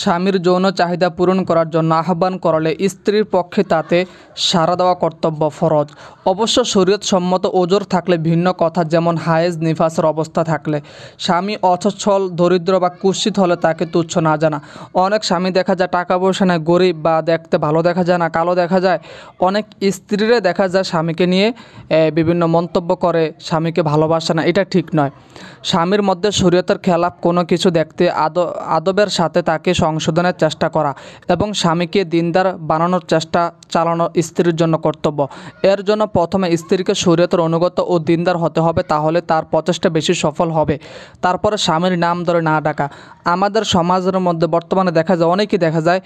স্বামীর যৌন চাহিদা পূরণ করার জন্য আহ্বান করলে স্ত্রীর পক্ষে তাতে সাড়া দেওয়া কর্তব্য ফরজ অবশ্য শরীয়ত সম্মত ওজোর থাকলে ভিন্ন কথা যেমন হায়েজ নিফাসের অবস্থা থাকলে স্বামী অসচ্ছল দরিদ্র বা কুশ্চিত হলে তাকে তুচ্ছ না জানা অনেক স্বামী দেখা যায় টাকা পয়সা নেয় গরিব বা দেখতে ভালো দেখা যায় না কালো দেখা যায় অনেক স্ত্রীরে দেখা যায় স্বামীকে নিয়ে বিভিন্ন মন্তব্য করে স্বামীকে ভালোবাসে না এটা ঠিক নয় স্বামীর মধ্যে শরীয়তের খেলাফ কোনো কিছু দেখতে আদবের সাথে তাকে সংশোধনের চেষ্টা করা এবং স্বামীকে দিনদার বানানোর চেষ্টা চালানো স্ত্রীর জন্য কর্তব্য এর জন্য প্রথমে স্ত্রীকে শরীয়তের অনুগত ও দিনদার হতে হবে তাহলে তার প্রচেষ্টা বেশি সফল হবে তারপরে স্বামীর নাম ধরে না ডাকা আমাদের সমাজের মধ্যে বর্তমানে দেখা যায় অনেকেই দেখা যায়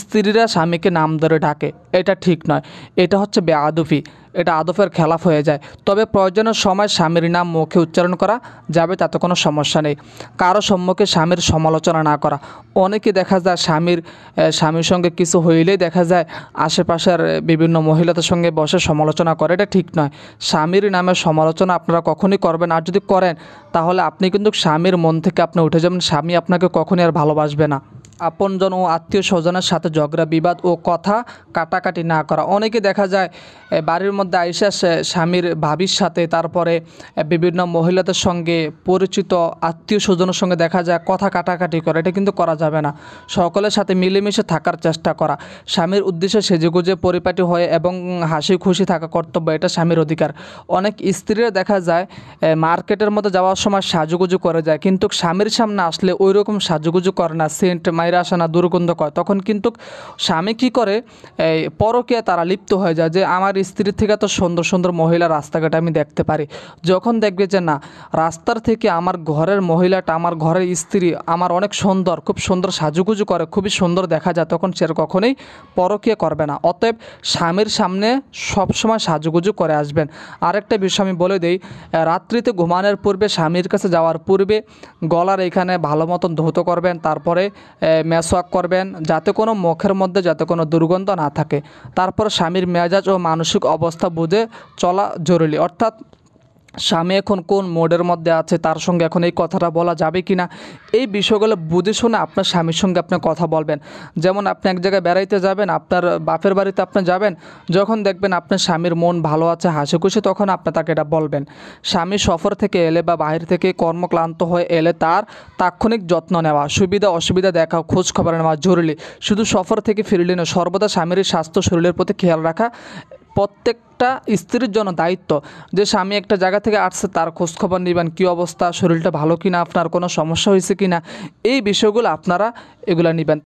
স্ত্রীরা স্বামীকে নাম ধরে ডাকে এটা ঠিক নয় এটা হচ্ছে বেআদুফি এটা আদফের খেলাফ হয়ে যায় তবে প্রয়োজনের সময় স্বামীর নাম মুখে উচ্চারণ করা যাবে তাতে কোনো সমস্যা নেই কারো সম্মুখে স্বামীর সমালোচনা না করা অনেকে দেখা যায় স্বামীর স্বামীর সঙ্গে কিছু হইলেই দেখা যায় আশেপাশের বিভিন্ন মহিলাদের সঙ্গে বসে সমালোচনা করে এটা ঠিক নয় স্বামীর নামে সমালোচনা আপনারা কখনই করবেন আর যদি করেন তাহলে আপনি কিন্তু স্বামীর মন থেকে আপনি উঠে যাবেন স্বামী আপনাকে কখনই আর ভালোবাসবে না আপনজন ও আত্মীয় স্বজনের সাথে ঝগড়া বিবাদ ও কথা কাটাকাটি না করা অনেকে দেখা যায় বাড়ির মধ্যে আইসা স্বামীর ভাবির সাথে তারপরে বিভিন্ন মহিলাদের সঙ্গে পরিচিত আত্মীয় স্বজনের সঙ্গে দেখা যায় কথা কাটাকাটি করা এটা কিন্তু করা যাবে না সকলের সাথে মিলেমিশে থাকার চেষ্টা করা স্বামীর উদ্দেশ্যে সেজেগুজে পরিপাটি হয় এবং হাসি খুশি থাকা কর্তব্য এটা স্বামীর অধিকার অনেক স্ত্রীরা দেখা যায় মার্কেটের মধ্যে যাওয়ার সময় সাজুগুজু করে যায় কিন্তু স্বামীর সামনে আসলে ওই রকম সাজুগুজু করে না সেন্ট মায়ের আসে না দুর্গন্ধ কয় তখন কিন্তু স্বামী কি করে এই পরকে তারা লিপ্ত হয়ে যায় যে আমার স্ত্রীর থেকে তো সুন্দর সুন্দর মহিলা রাস্তাঘাটে আমি দেখতে পারি যখন দেখবে যে না রাস্তার থেকে আমার ঘরের মহিলাটা আমার ঘরের স্ত্রী আমার অনেক সুন্দর খুব সুন্দর সাজুগুজু করে খুবই সুন্দর দেখা যায় তখন সে কখনোই পরকীয় করবে না অতএব স্বামীর সামনে সবসময় সাজুগুজু করে আসবেন আরেকটা বিষয় আমি বলে দিই রাত্রিতে ঘুমানোর পূর্বে স্বামীর কাছে যাওয়ার পূর্বে গলার এখানে ভালো মতন ধৌত করবেন তারপরে মেসওয়াক করবেন যাতে কোনো মুখের মধ্যে যাতে কোনো দুর্গন্ধ না থাকে তারপর স্বামীর মেজাজ ও মানসিক অবস্থা বুঝে চলা জরুরি অর্থাৎ স্বামী এখন কোন মোডের মধ্যে আছে তার সঙ্গে এখন এই কথাটা বলা যাবে কি না এই বিষয়গুলো বুঝে শুনে আপনার স্বামীর সঙ্গে আপনি কথা বলবেন যেমন আপনি এক জায়গায় বেড়াইতে যাবেন আপনার বাপের বাড়িতে আপনি যাবেন যখন দেখবেন আপনার স্বামীর মন ভালো আছে হাসি খুশি তখন আপনি তাকে এটা বলবেন স্বামী সফর থেকে এলে বা বাহির থেকে কর্মক্লান্ত হয়ে এলে তার তাৎক্ষণিক যত্ন নেওয়া সুবিধা অসুবিধা দেখা খোঁজ খবর নেওয়া জরুরি শুধু সফর থেকে ফিরলে সর্বদা স্বামীর স্বাস্থ্য শরীরের প্রতি খেয়াল রাখা প্রত্যেকটা স্ত্রীর জন্য দায়িত্ব যে স্বামী একটা জায়গা থেকে আসছে তার খোঁজখবর নেবেন কী অবস্থা শরীরটা ভালো কি না আপনার কোনো সমস্যা হয়েছে কি না এই বিষয়গুলো আপনারা এগুলা নেবেন